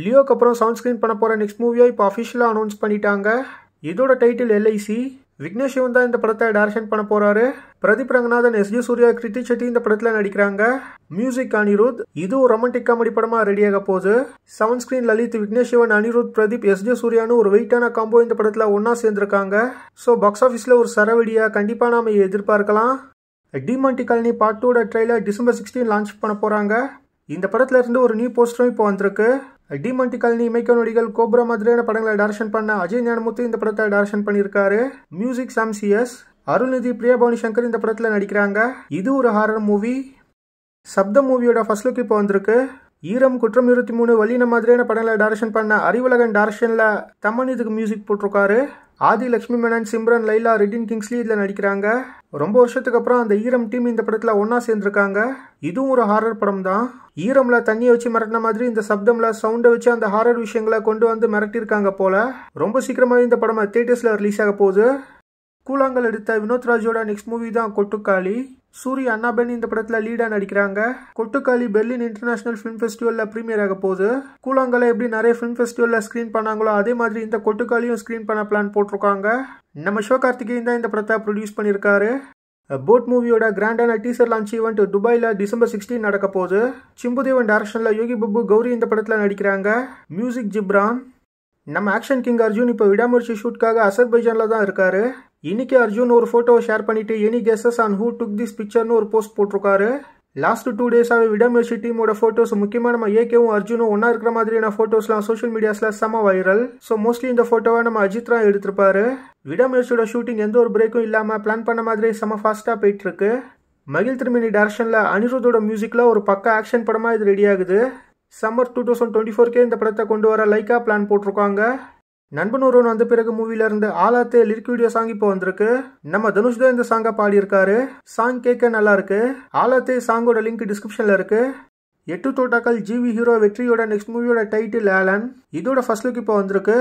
லியோக்கு அப்புறம் sound screen பண்ண போகிற நெக்ஸ்ட் மூவியை இப்போ அஃபிஷியலாக அனௌன்ஸ் பண்ணிட்டாங்க இதோட டைட்டில் எல்ஐசி விக்னேஷ் சிவன் தான் இந்த படத்தை டேரக்ஷன் பண்ண போறாரு பிரதீப் ரங்கநாதன் எஸ் ஜி சூர்யா கிருத்தி செட்டி இந்த படத்துல நடிக்கிறாங்க மியூசிக் அனிருத் இது ஒரு ரொமான்டிக் காமெடி படமா ரெடியாக போகுது seven screen Lalit Vignesh Shivan Anirudh Pradeep S J சூர்யான்னு ஒரு வெயிட்டான காம்போ இந்த படத்துல ஒன்னா சேர்ந்திருக்காங்க ஸோ பாக்ஸ் ஆஃபீஸ்ல ஒரு சரவெடியா கண்டிப்பா நாம எதிர்பார்க்கலாம் Demonte colony part two trailer December sixteen launch பண்ண போறாங்க இந்த படத்துல இருந்து ஒரு நியூ போஸ்டரும் இப்போ வந்திருக்கு டிமண்டிக்கல்னி இமைக்க நொடிகள் கோபுரம் மாதிரியான படங்களை டேரக்ஷன் பண்ண அஜய் ஞானமூர்த்தி இந்த படத்தை டேரக்ஷன் பண்ணியிருக்காரு மியூசிக் சாம் சிஎஸ் அருள்நிதி பிரியபவனி சங்கர் இந்த படத்தில் நடிக்கிறாங்க இது ஒரு ஹாரர் மூவி சப்த மூவியோட ஃபர்ஸ்ட் லுக் இப்போ வந்திருக்கு ஈரம் குற்றம் இருபத்தி மூணு வலின மாதிரியான படங்களை டேரக்ஷன் பண்ண அறிவுலகன் டேரக்ஷனில் தமன் இதுக்கு மியூசிக் போட்டிருக்காரு ஆதி லக்ஷ்மி மேனன் சிம்ரன் லைலா ரெடின் கிங்ஸ்லி இதில் நடிக்கிறாங்க ரொம்ப வருஷத்துக்கு அப்புறம் அந்த ஈரம் டீம் இந்த படத்தில் ஒன்றா சேர்ந்துருக்காங்க இதுவும் ஒரு ஹாரர் படம் தான் ஈரம்ல தண்ணியை வச்சு மிரட்டின மாதிரி இந்த சப்தம்ல சவுண்டை வச்சு அந்த ஹாரர் விஷயங்களை கொண்டு வந்து மிரட்டியிருக்காங்க போல ரொம்ப சீக்கிரமாகவே இந்த படம் தேட்டர்ஸில் ரிலீஸ் ஆக போகுது கூலாங்கல் எடுத்த வினோத் ராஜோட நெக்ஸ்ட் மூவி தான் கொட்டுக்காளி சூரிய அண்ணாபென் இந்த படத்தில் லீடாக நடிக்கிறாங்க கொட்டுக்காளி பெர்லின் இன்டர்நேஷனல் ஃபிலிம் ஃபெஸ்டிவலில் ப்ரீமியர் ஆக போகுது கூழாங்கலை எப்படி நிறைய ஃபிலிம் ஃபெஸ்டிவலில் ஸ்க்ரீன் பண்ணாங்களோ அதே மாதிரி இந்த கொட்டுக்காளியும் ஸ்க்ரீன் பண்ண பிளான் போட்டிருக்காங்க நம்ம கார்த்திகேயன் தான் இந்த படத்தை ப்ரொடியூஸ் பண்ணியிருக்காரு போட் மூவியோட கிராண்டான டீசர் லான்ச் ஈவெண்ட் துபாயில் டிசம்பர் சிக்ஸ்டீன் நடக்க போகுது சிம்புதேவன் டேரக்ஷனில் யோகி பப்பு கௌரி இந்த படத்தில் நடிக்கிறாங்க மியூசிக் ஜிப்ரான் நம்ம ஆக்ஷன் கிங் அர்ஜுன் இப்போ விடாமுயற்சி ஷூட்காக அசர்பைஜானில் தான் இருக்காரு இன்னைக்கு அர்ஜுன் ஒரு ஃபோட்டோ ஷேர் பண்ணிட்டு any guesses on who took this பிக்சர்னு ஒரு போஸ்ட் போட்டிருக்காரு லாஸ்ட் டூ டேஸாகவே விடாமுயற்சி டீமோட ஃபோட்டோஸ் முக்கியமாக நம்ம ஏகேவும் அர்ஜுனும் ஒன்றா இருக்கிற மாதிரியான ஃபோட்டோஸ்லாம் சோஷியல் மீடியாஸில் செம வைரல் ஸோ மோஸ்ட்லி இந்த ஃபோட்டோவை நம்ம அஜித்ரா எடுத்திருப்பாரு விடாமுயற்சியோட ஷூட்டிங் எந்த ஒரு பிரேக்கும் இல்லாமல் பிளான் பண்ண மாதிரி செம ஃபாஸ்ட்டாக போயிட்டுருக்கு மகிழ் திருமணி டேரக்ஷனில் அனிருத்தோட மியூசிக்கில் ஒரு பக்க ஆக்ஷன் படமாக இது ரெடி ஆகுது சம்மர் டூ தௌசண்ட் டுவெண்ட்டி ஃபோர்க்கே இந்த படத்தை கொண்டு வர லைக்காக பிளான் போட்டிருக்காங்க நண்பன் ஒருவன் வந்த பிறகு மூவில இருந்து ஆலாத்தே லிரிக் வீடியோ சாங் இப்போ வந்திருக்கு நம்ம தனுஷ் தான் இந்த சாங்கை இருக்காரு சாங் கேட்க நல்லா இருக்கு ஆலாத்தே சாங்கோட லிங்க் டிஸ்கிரிப்ஷன்ல இருக்கு எட்டு தோட்டாக்கள் ஜிவி ஹீரோ வெற்றியோட நெக்ஸ்ட் மூவியோட டைட்டில் ஆலன் இதோட ஃபர்ஸ்ட் லுக் இப்போ வந்திருக்கு